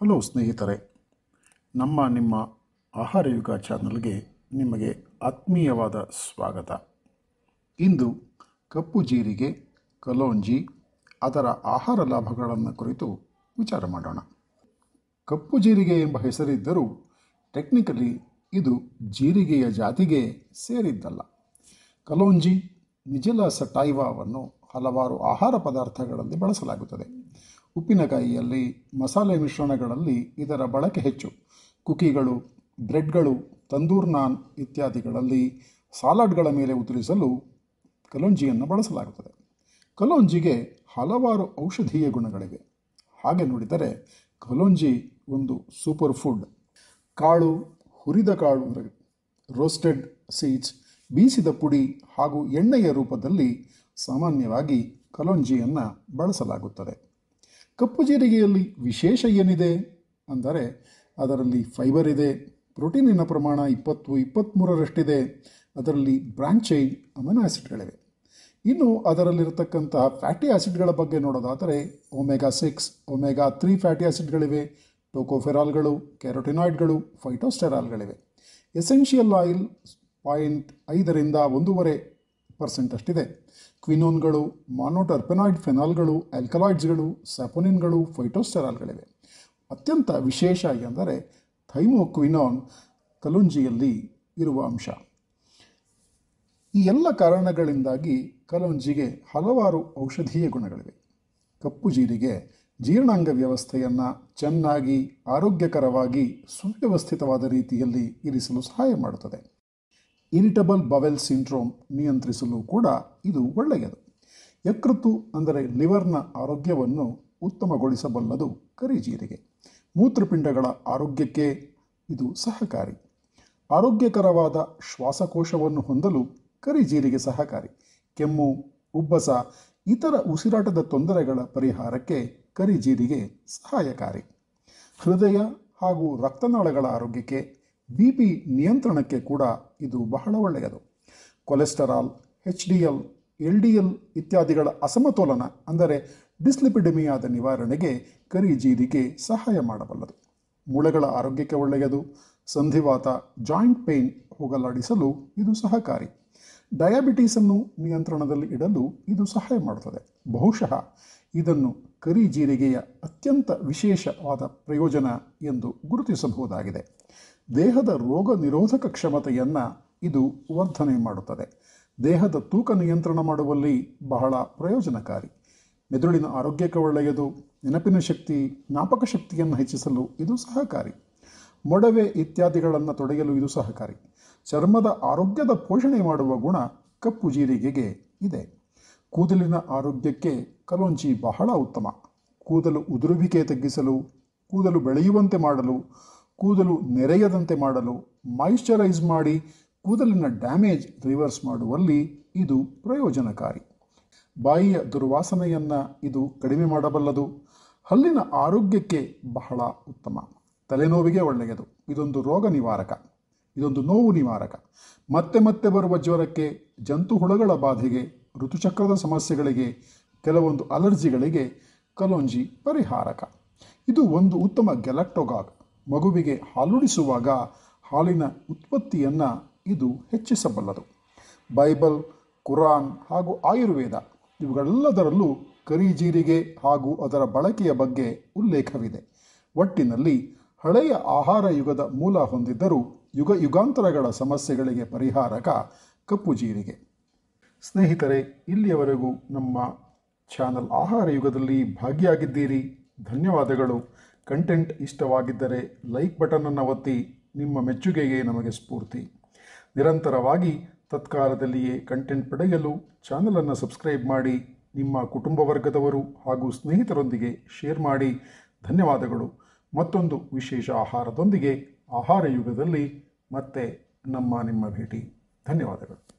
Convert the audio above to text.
hello ಸ್ನೇಹಿತರೆ ನಮ್ಮ ನಿಮ್ಮ ಆಹಾರ ಯುಗ ಚಾನಲ್ಗೆ ನಿಮಗೆ ಆತ್ಮೀಯವಾದ ಸ್ವಾಗತ ಇಂದು ಕಪ್ಪು ಜೀರಿಗೆ ಕಲೋಂಜಿ ಅದರ ಆಹಾರ ಲಾಭಗಳನ್ನು ಕುರಿತು ವಿಚಾರ ಮಾಡೋಣ ಕಪ್ಪು ಜೀರಿಗೆ ಎಂಬ ಹೆಸರಿದ್ದರೂ ಟೆಕ್ನಿಕಲಿ ಇದು ಜೀರಿಗೆಯ ಜಾತಿಗೆ ಸೇರಿದ್ದಲ್ಲ ಕಲೋಂಜಿ ನಿಜಲ ಟೈವಾವನ್ನು ಹಲವಾರು ಆಹಾರ ಪದಾರ್ಥಗಳಲ್ಲಿ ಬಳಸಲಾಗುತ್ತದೆ ಉಪ್ಪಿನಕಾಯಿಯಲ್ಲಿ ಮಸಾಲೆ ಮಿಶ್ರಣಗಳಲ್ಲಿ ಇದರ ಬಳಕೆ ಹೆಚ್ಚು ಕುಕಿಗಳು ಬ್ರೆಡ್ಗಳು ತಂದೂರ್ ನಾನ್ ಇತ್ಯಾದಿಗಳಲ್ಲಿ ಸಾಲಾಡ್ಗಳ ಮೇಲೆ ಉದುರಿಸಲು ಕಲೋಂಜಿಯನ್ನು ಬಳಸಲಾಗುತ್ತದೆ ಕಲೋಂಜಿಗೆ ಹಲವಾರು ಔಷಧೀಯ ಗುಣಗಳಿವೆ ಹಾಗೆ ನೋಡಿದರೆ ಕಲೋಂಜಿ ಒಂದು ಸೂಪರ್ ಫುಡ್ ಕಾಳು ಹುರಿದ ಕಾಳು ರೋಸ್ಟೆಡ್ ಸೀಡ್ಸ್ ಬೀಸಿದ ಪುಡಿ ಹಾಗೂ ಎಣ್ಣೆಯ ರೂಪದಲ್ಲಿ ಸಾಮಾನ್ಯವಾಗಿ ಕಲೋಂಜಿಯನ್ನು ಬಳಸಲಾಗುತ್ತದೆ ಕಪ್ಪು ಜೀರಿಗೆಯಲ್ಲಿ ವಿಶೇಷ ಏನಿದೆ ಅಂದರೆ ಅದರಲ್ಲಿ ಫೈಬರ್ ಇದೆ ಪ್ರೋಟೀನಿನ ಪ್ರಮಾಣ ಇಪ್ಪತ್ತು ಇಪ್ಪತ್ತ್ಮೂರರಷ್ಟಿದೆ ಅದರಲ್ಲಿ ಬ್ರಾಂಚೈನ್ ಅಮೈನೋ ಆ್ಯಸಿಡ್ಗಳಿವೆ ಇನ್ನು ಅದರಲ್ಲಿರತಕ್ಕಂತಹ ಫ್ಯಾಟಿ ಆ್ಯಸಿಡ್ಗಳ ಬಗ್ಗೆ ನೋಡೋದಾದರೆ omega six omega three fatty ಆ್ಯಸಿಡ್ಗಳಿವೆ ಟೋಕೋಫೆರಾಲ್ಗಳು ಕ್ಯಾರೋಟಿನಾಯ್ಡ್ಗಳು ಫೈಟೋಸ್ಟೆರಾಲ್ಗಳಿವೆ ಎಸೆನ್ಷಿಯಲ್ ಆಯಿಲ್ ಪಾಯಿಂಟ್ ಐದರಿಂದ ಒಂದೂವರೆ ಪರ್ಸೆಂಟ್ ಅಷ್ಟಿದೆ ಕ್ವಿನೋನ್ಗಳು ಮಾನೋಟರ್ಪೆನಾಯ್ಡ್ ಫೆನಾಲ್ಗಳು ಆಲ್ಕಲಾಯ್ಡ್ಸ್ಗಳು ಸ್ಯಾಪೋನಿನ್ಗಳು ಫೈಟೋಸ್ಟೆರಾಲ್ಗಳಿವೆ ಅತ್ಯಂತ ವಿಶೇಷ ಎಂದರೆ ಥೈಮೋಕ್ವಿನೋನ್ ಕಲುಂಜಿಯಲ್ಲಿ ಇರುವ ಅಂಶ ಈ ಎಲ್ಲ ಕಾರಣಗಳಿಂದಾಗಿ ಕಲುಂಜಿಗೆ ಹಲವಾರು ಔಷಧೀಯ ಗುಣಗಳಿವೆ ಕಪ್ಪು ಜೀರಿಗೆ ಜೀರ್ಣಾಂಗ ವ್ಯವಸ್ಥೆಯನ್ನು ಚೆನ್ನಾಗಿ ಆರೋಗ್ಯಕರವಾಗಿ ಸುವ್ಯವಸ್ಥಿತವಾದ ರೀತಿಯಲ್ಲಿ ಇರಿಸಲು ಸಹಾಯ ಮಾಡುತ್ತದೆ ಇರಿಟಬಲ್ ಬವೆಲ್ ಸಿಂಡ್ರೋಮ್ ನಿಯಂತ್ರಿಸಲು ಕೂಡ ಇದು ಒಳ್ಳೆಯದು ಯಕೃತ್ತು ಅಂದರೆ ಲಿವರ್ನ ಆರೋಗ್ಯವನ್ನು ಉತ್ತಮಗೊಳಿಸಬಲ್ಲದು ಕರಿಜೀರಿಗೆ ಮೂತ್ರಪಿಂಡಗಳ ಆರೋಗ್ಯಕ್ಕೆ ಇದು ಸಹಕಾರಿ ಆರೋಗ್ಯಕರವಾದ ಶ್ವಾಸಕೋಶವನ್ನು ಹೊಂದಲು ಕರಿಜೀರಿಗೆ ಸಹಕಾರಿ ಕೆಮ್ಮು ಉಬ್ಬಸ ಇತರ ಉಸಿರಾಟದ ತೊಂದರೆಗಳ ಪರಿಹಾರಕ್ಕೆ ಕರಿಜೀರಿಗೆ ಸಹಾಯಕಾರಿ ಹೃದಯ ಹಾಗೂ ರಕ್ತನಾಳಗಳ ಆರೋಗ್ಯಕ್ಕೆ ಬಿ ಪಿ ನಿಯಂತ್ರಣಕ್ಕೆ ಕೂಡ ಇದು ಬಹಳ ಒಳ್ಳೆಯದು cholesterol H D L L D L ಇತ್ಯಾದಿಗಳ ಅಸಮತೋಲನ ಅಂದರೆ ಡಿಸ್ಲಿಪಿಡೆಮಿಯಾದ ನಿವಾರಣೆಗೆ ಕರಿ ಜೀರಿಗೆ ಸಹಾಯ ಮಾಡಬಲ್ಲದು ಮೂಳೆಗಳ ಆರೋಗ್ಯಕ್ಕೆ ಒಳ್ಳೆಯದು ಸಂಧಿವಾತ ಜಾಯಿಂಟ್ ಪೇಯ್ನ್ ಹೋಗಲಾಡಿಸಲು ಇದು ಸಹಕಾರಿ ಡಯಾಬಿಟೀಸನ್ನು ನಿಯಂತ್ರಣದಲ್ಲಿ ಇಡಲು ಇದು ಸಹಾಯ ಮಾಡುತ್ತದೆ ಬಹುಶಃ ಇದನ್ನು ಕರಿ ಜೀರಿಗೆಯ ಅತ್ಯಂತ ವಿಶೇಷವಾದ ಪ್ರಯೋಜನ ಎಂದು ಗುರುತಿಸಬಹುದಾಗಿದೆ ದೇಹದ ರೋಗ ನಿರೋಧಕ ಕ್ಷಮತೆಯನ್ನು ಇದು ವರ್ಧನೆ ಮಾಡುತ್ತದೆ ದೇಹದ ತೂಕ ನಿಯಂತ್ರಣ ಮಾಡುವಲ್ಲಿ ಬಹಳ ಪ್ರಯೋಜನಕಾರಿ ಮೆದುಳಿನ ಆರೋಗ್ಯಕ್ಕೆ ಒಳ್ಳೆಯದು ನೆನಪಿನ ಶಕ್ತಿ ಜ್ಞಾಪಕ ಶಕ್ತಿಯನ್ನು ಹೆಚ್ಚಿಸಲು ಇದು ಸಹಕಾರಿ ಮೊಡವೆ ಇತ್ಯಾದಿಗಳನ್ನು ತೊಡೆಯಲು ಇದು ಸಹಕಾರಿ ಚರ್ಮದ ಆರೋಗ್ಯದ ಪೋಷಣೆ ಮಾಡುವ ಗುಣ ಕಪ್ಪು ಜೀರಿಗೆಗೆ ಇದೆ ಕೂದಲಿನ ಆರೋಗ್ಯಕ್ಕೆ ಕಲೋಂಜಿ ಬಹಳ ಉತ್ತಮ ಕೂದಲು ಉದುರುವಿಕೆ ತಗ್ಗಿಸಲು ಕೂದಲು ಬೆಳೆಯುವಂತೆ ಮಾಡಲು ಕೂದಲು ನೆರೆಯದಂತೆ ಮಾಡಲು ಮಾಯಿಶ್ಚರೈಸ್ ಮಾಡಿ ಕೂದಲಿನ ಡ್ಯಾಮೇಜ್ ರಿವರ್ಸ್ ಮಾಡುವಲ್ಲಿ ಇದು ಪ್ರಯೋಜನಕಾರಿ ಬಾಯಿಯ ದುರ್ವಾಸನೆಯನ್ನು ಇದು ಕಡಿಮೆ ಮಾಡಬಲ್ಲದು ಹಲ್ಲಿನ ಆರೋಗ್ಯಕ್ಕೆ ಬಹಳ ಉತ್ತಮ ತಲೆನೋವಿಗೆ ಒಳ್ಳೆಯದು ಇದೊಂದು ರೋಗ ನಿವಾರಕ ಇದೊಂದು ನೋವು ನಿವಾರಕ ಮತ್ತೆ ಮತ್ತೆ ಬರುವ ಜ್ವರಕ್ಕೆ ಜಂತು ಹುಳಗಳ ಬಾಧೆಗೆ ಋತುಚಕ್ರದ ಸಮಸ್ಯೆಗಳಿಗೆ ಕೆಲವೊಂದು ಅಲರ್ಜಿಗಳಿಗೆ ಕಲೊಂಜಿ ಪರಿಹಾರಕ ಇದು ಒಂದು ಉತ್ತಮ ಗೆಲಕ್ಟೋಗಾಗ್ ಮಗುವಿಗೆ ಹಾಲುಣಿಸುವಾಗ ಹಾಲಿನ ಉತ್ಪತ್ತಿಯನ್ನು ಇದು ಹೆಚ್ಚಿಸಬಲ್ಲದು ಬೈಬಲ್ ಕುರಾನ್ ಹಾಗೂ ಆಯುರ್ವೇದ ಇವುಗಳೆಲ್ಲದರಲ್ಲೂ ಕರಿ ಜೀರಿಗೆ ಹಾಗೂ ಅದರ ಬಳಕೆಯ ಬಗ್ಗೆ ಉಲ್ಲೇಖವಿದೆ ಒಟ್ಟಿನಲ್ಲಿ ಹಳೆಯ ಆಹಾರ ಯುಗದ ಮೂಲ ಹೊಂದಿದ್ದರೂ ಯುಗ ಯುಗಾಂತರಗಳ ಸಮಸ್ಯೆಗಳಿಗೆ ಪರಿಹಾರಕ ಕಪ್ಪು ಜೀರಿಗೆ ಸ್ನೇಹಿತರೆ ಇಲ್ಲಿಯವರೆಗೂ ನಮ್ಮ ಚಾನಲ್ ಆಹಾರ ಯುಗದಲ್ಲಿ ಭಾಗಿಯಾಗಿದ್ದೀರಿ ಧನ್ಯವಾದಗಳು ಕಂಟೆಂಟ್ ಇಷ್ಟವಾಗಿದ್ದರೆ ಲೈಕ್ ಬಟನನ್ನು ಒತ್ತಿ ನಿಮ್ಮ ಮೆಚ್ಚುಗೆಗೆ ನಮಗೆ ಸ್ಫೂರ್ತಿ ನಿರಂತರವಾಗಿ ತತ್ಕಾಲದಲ್ಲಿಯೇ ಕಂಟೆಂಟ್ ಪಡೆಯಲು ಚಾನಲನ್ನು ಸಬ್ಸ್ಕ್ರೈಬ್ ಮಾಡಿ ನಿಮ್ಮ ಕುಟುಂಬ ವರ್ಗದವರು ಹಾಗೂ ಸ್ನೇಹಿತರೊಂದಿಗೆ ಶೇರ್ ಮಾಡಿ ಧನ್ಯವಾದಗಳು ಮತ್ತೊಂದು ವಿಶೇಷ ಆಹಾರದೊಂದಿಗೆ ಆಹಾರ ಯುಗದಲ್ಲಿ ಮತ್ತೆ ನಮ್ಮ ನಿಮ್ಮ ಭೇಟಿ ಧನ್ಯವಾದಗಳು